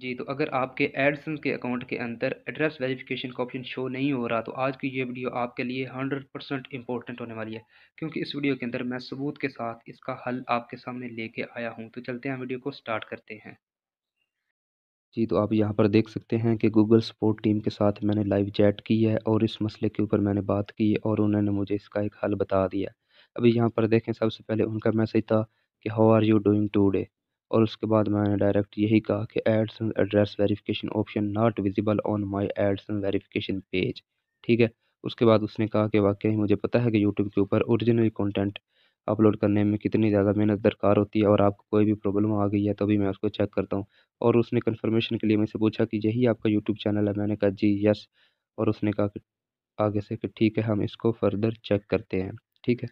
जी तो अगर आपके एडसन के अकाउंट के अंदर एड्रेस वेरिफिकेशन का ऑप्शन शो नहीं हो रहा तो आज की ये वीडियो आपके लिए हंड्रेड परसेंट इंपॉर्टेंट होने वाली है क्योंकि इस वीडियो के अंदर मैं सबूत के साथ इसका हल आपके सामने लेके आया हूँ तो चलते हैं वीडियो को स्टार्ट करते हैं जी तो आप यहाँ पर देख सकते हैं कि गूगल सपोर्ट टीम के साथ मैंने लाइव चैट की है और इस मसले के ऊपर मैंने बात की है और उन्होंने मुझे इसका एक हल बता दिया अभी यहाँ पर देखें सबसे पहले उनका मैसेज था कि how are you doing today और उसके बाद मैंने डायरेक्ट यही कहा कि AdSense address verification option not visible on my AdSense verification page ठीक है उसके बाद उसने कहा कि वाकई मुझे पता है कि यूट्यूब के ऊपर ओरिजिनल कंटेंट अपलोड करने में कितनी ज़्यादा मेहनत दरकार होती है और आपको कोई भी प्रॉब्लम आ गई है तभी तो मैं उसको चेक करता हूँ और उसने कन्फर्मेशन के लिए मुझसे पूछा कि यही आपका यूट्यूब चैनल है मैंने कहा जी यस और उसने कहा कि आगे से कि ठीक है हम इसको फर्दर चेक करते हैं ठीक है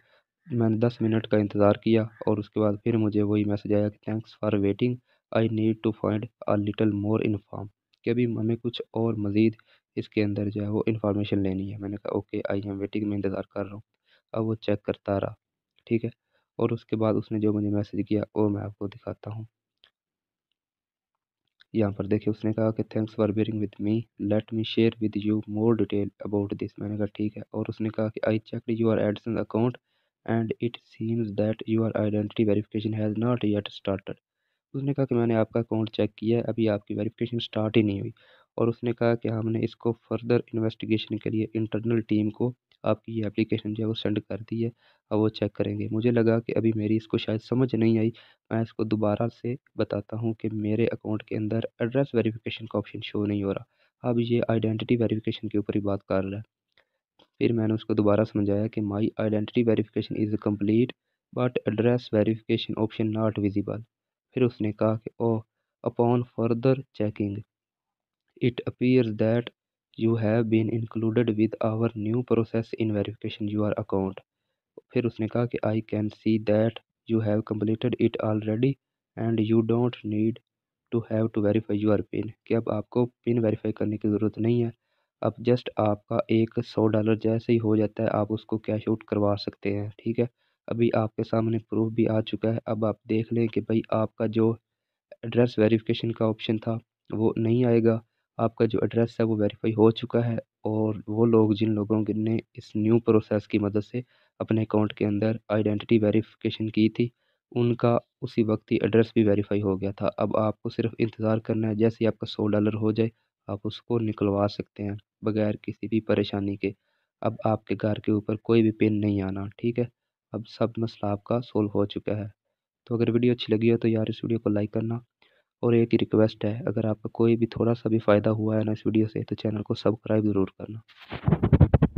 मैंने दस मिनट का इंतज़ार किया और उसके बाद फिर मुझे वही मैसेज आया कि thanks for waiting I need to find a little more inform कि अभी हमें कुछ और मज़ीद इसके अंदर जो है वो इन्फॉर्मेशन लेनी है मैंने कहा ओके आई एम वेटिंग में इंतज़ार कर रहा हूँ अब वो चेक करता रहा ठीक है और उसके बाद उसने जो मुझे मैसेज किया वो मैं आपको दिखाता हूँ यहाँ पर देखिए उसने कहा कि thanks for bearing with me let me share with you more detail about this मैंने कहा ठीक है और उसने कहा कि I check your AdSense account and it seems that your identity verification has not yet started उसने कहा कि मैंने आपका अकाउंट चेक किया है अभी आपकी वेरीफ़िकेशन स्टार्ट ही नहीं हुई और उसने कहा कि हमने इसको फर्दर इन्वेस्टिगेशन के लिए इंटरनल टीम को आपकी ये एप्लीकेशन जो है वो सेंड कर दी है अब वो चेक करेंगे मुझे लगा कि अभी मेरी इसको शायद समझ नहीं आई मैं इसको दोबारा से बताता हूँ कि मेरे अकाउंट के अंदर एड्रेस वेरिफिकेशन का ऑप्शन शो नहीं हो रहा अब ये आइडेंटिटी वेरिफिकेशन के ऊपर ही बात कर रहा है फिर मैंने उसको दोबारा समझाया कि my identity verification is complete but address verification option not visible फिर उसने कहा कि oh upon further checking it appears that you have been included with our new process in verification your account फिर उसने कहा कि I can see that you have completed it already and you don't need to have to verify your pin कि अब आपको pin verify करने की ज़रूरत नहीं है अब जस्ट आपका एक सौ डॉलर जैसे ही हो जाता है आप उसको कैश आउट करवा सकते हैं ठीक है अभी आपके सामने प्रूफ भी आ चुका है अब आप देख लें कि भाई आपका जो एड्रेस वेरिफिकेशन का ऑप्शन था वो नहीं आएगा आपका जो एड्रेस है वो वेरीफाई हो चुका है और वो लोग जिन लोगों ने इस न्यू प्रोसेस की मदद से अपने अकाउंट के अंदर आइडेंटिटी वेरिफिकेशन की थी उनका उसी वक्त ही एड्रेस भी वेरीफाई हो गया था अब आपको सिर्फ इंतज़ार करना है जैसे ही आपका सौ डॉलर हो जाए आप उसको निकलवा सकते हैं बगैर किसी भी परेशानी के अब आपके घर के ऊपर कोई भी पेन नहीं आना ठीक है अब सब मसला आपका सोल्व हो चुका है तो अगर वीडियो अच्छी लगी हो तो यार इस वीडियो को लाइक करना और एक ही रिक्वेस्ट है अगर आपका कोई भी थोड़ा सा भी फ़ायदा हुआ है ना इस वीडियो से तो चैनल को सब्सक्राइब ज़रूर करना